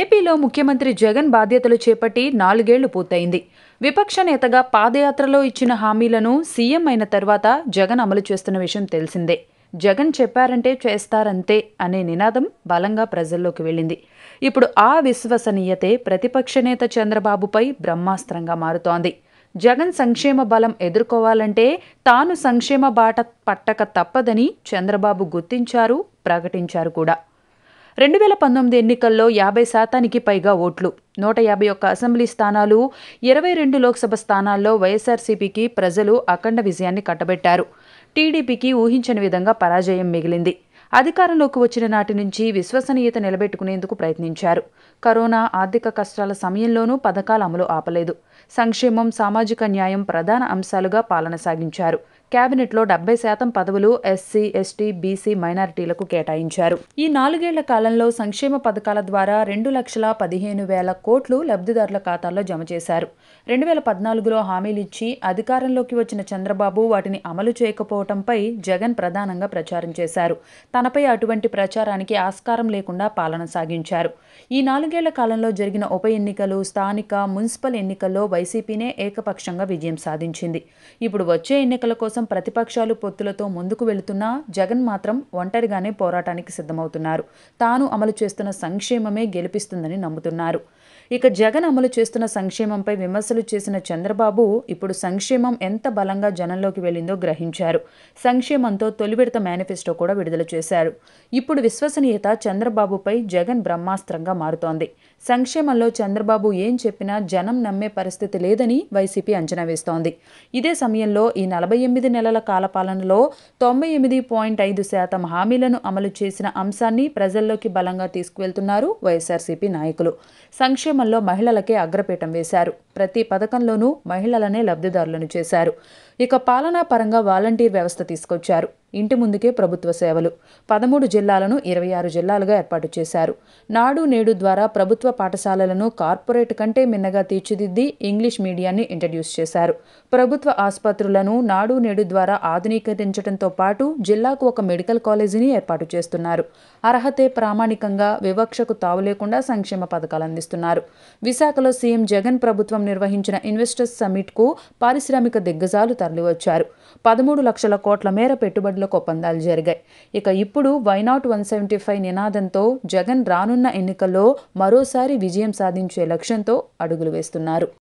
ఏపీలో ముఖ్యమంత్రి జగన్ బాధ్యతలు చేపట్టి నాలుగేళ్లు పూర్తయింది విపక్ష నేతగా పాదయాత్రలో ఇచ్చిన హామీలను సీఎం అయిన తర్వాత జగన్ అమలు చేస్తున్న విషయం తెలిసిందే జగన్ చెప్పారంటే చేస్తారంతే అనే నినాదం బలంగా ప్రజల్లోకి వెళ్ళింది ఇప్పుడు ఆ విశ్వసనీయతే ప్రతిపక్ష నేత చంద్రబాబుపై బ్రహ్మాస్త్రంగా మారుతోంది జగన్ సంక్షేమ బలం ఎదుర్కోవాలంటే తాను సంక్షేమ బాట పట్టక తప్పదని చంద్రబాబు గుర్తించారు ప్రకటించారు కూడా రెండు వేల పంతొమ్మిది ఎన్నికల్లో యాభై శాతానికి పైగా ఓట్లు నూట యాభై ఒక్క అసెంబ్లీ స్థానాలు ఇరవై రెండు లోక్సభ స్థానాల్లో వైఎస్ఆర్సీపీకి ప్రజలు అఖండ విజయాన్ని కట్టబెట్టారు టీడీపీకి ఊహించని విధంగా పరాజయం మిగిలింది అధికారంలోకి వచ్చిన నాటి నుంచి విశ్వసనీయత నిలబెట్టుకునేందుకు ప్రయత్నించారు కరోనా ఆర్థిక కష్టాల సమయంలోనూ పథకాల అమలు ఆపలేదు సంక్షేమం సామాజిక న్యాయం ప్రధాన అంశాలుగా పాలన సాగించారు కేబినెట్లో డెబ్బై శాతం పదవులు ఎస్సీ ఎస్టీ బీసీ మైనారిటీలకు కేటాయించారు ఈ నాలుగేళ్ల కాలంలో సంక్షేమ పథకాల ద్వారా రెండు లక్షల పదిహేను వేల కోట్లు లబ్ధిదారుల ఖాతాల్లో జమ చేశారు రెండు వేల పద్నాలుగులో హామీలిచ్చి అధికారంలోకి వచ్చిన చంద్రబాబు వాటిని అమలు చేయకపోవడంపై జగన్ ప్రధానంగా ప్రచారం చేశారు తనపై అటువంటి ప్రచారానికి ఆస్కారం లేకుండా పాలన సాగించారు ఈ నాలుగేళ్ల కాలంలో జరిగిన ఉప ఎన్నికలు స్థానిక మున్సిపల్ ఎన్నికల్లో వైసీపీనే ఏకపక్షంగా విజయం సాధించింది ఇప్పుడు వచ్చే ఎన్నికల కోసం కోసం ప్రతిపక్షాలు పొత్తులతో ముందుకు వెళుతున్నా జగన్ మాత్రం ఒంటరిగానే పోరాటానికి సిద్ధమవుతున్నారు తాను అమలు చేస్తున్న సంక్షేమమే గెలిపిస్తుందని నమ్ముతున్నారు ఇక జగన్ అమలు చేస్తున్న సంక్షేమంపై విమర్శలు చేసిన చంద్రబాబు ఇప్పుడు సంక్షేమం ఎంత బలంగా జనంలోకి వెళ్ళిందో గ్రహించారు సంక్షేమంతో తొలి విడత మేనిఫెస్టో కూడా విడుదల చేశారు ఇప్పుడు విశ్వసనీయత చంద్రబాబుపై జగన్ బ్రహ్మాస్త్రంగా మారుతోంది సంక్షేమంలో చంద్రబాబు ఏం చెప్పినా జనం నమ్మే పరిస్థితి లేదని వైసీపీ అంచనా వేస్తోంది ఇదే సమయంలో ఈ నలభై ఎనిమిది నెలల కాలపాలనలో తొంభై ఎనిమిది పాయింట్ ఐదు శాతం హామీలను అమలు చేసిన అంశాన్ని ప్రజల్లోకి బలంగా తీసుకువెళ్తున్నారు వైఎస్ఆర్సీపీ నాయకులు సంక్షేమ కార్యక్రమంలో మహిళలకే అగ్రపీఠం వేశారు ప్రతి పథకంలోనూ మహిళలనే లబ్ధిదారులను చేశారు ఇక పాలనా పరంగా వాలంటీర్ వ్యవస్థ తీసుకొచ్చారు ఇంటి ముందుకే ప్రభుత్వ సేవలు పదమూడు జిల్లాలను ఇరవై ఆరు జిల్లాలుగా ఏర్పాటు చేశారు నాడు నేడు ద్వారా ప్రభుత్వ పాఠశాలలను కార్పొరేట్ కంటే మిన్నగా తీర్చిదిద్ది ఇంగ్లీష్ మీడియాన్ని ఇంట్రడ్యూస్ చేశారు ప్రభుత్వ ఆసుపత్రులను నాడు నేడు ద్వారా ఆధునీకరించడంతో పాటు జిల్లాకు ఒక మెడికల్ కాలేజీని ఏర్పాటు చేస్తున్నారు అర్హతే ప్రామాణికంగా వివక్షకు తావు లేకుండా సంక్షేమ పథకాలు అందిస్తున్నారు విశాఖలో సీఎం జగన్ ప్రభుత్వం నిర్వహించిన ఇన్వెస్టర్స్ సమిట్కు పారిశ్రామిక దిగ్గజాలు తరలివచ్చారు పదమూడు లక్షల కోట్ల మేర పెట్టుబడులకు ఒప్పందాలు జరిగాయి ఇక ఇప్పుడు వైనాట్ వన్ సెవెంటీ ఫైవ్ నినాదంతో జగన్ రానున్న ఎన్నికల్లో మరోసారి విజయం సాధించే లక్ష్యంతో అడుగులు వేస్తున్నారు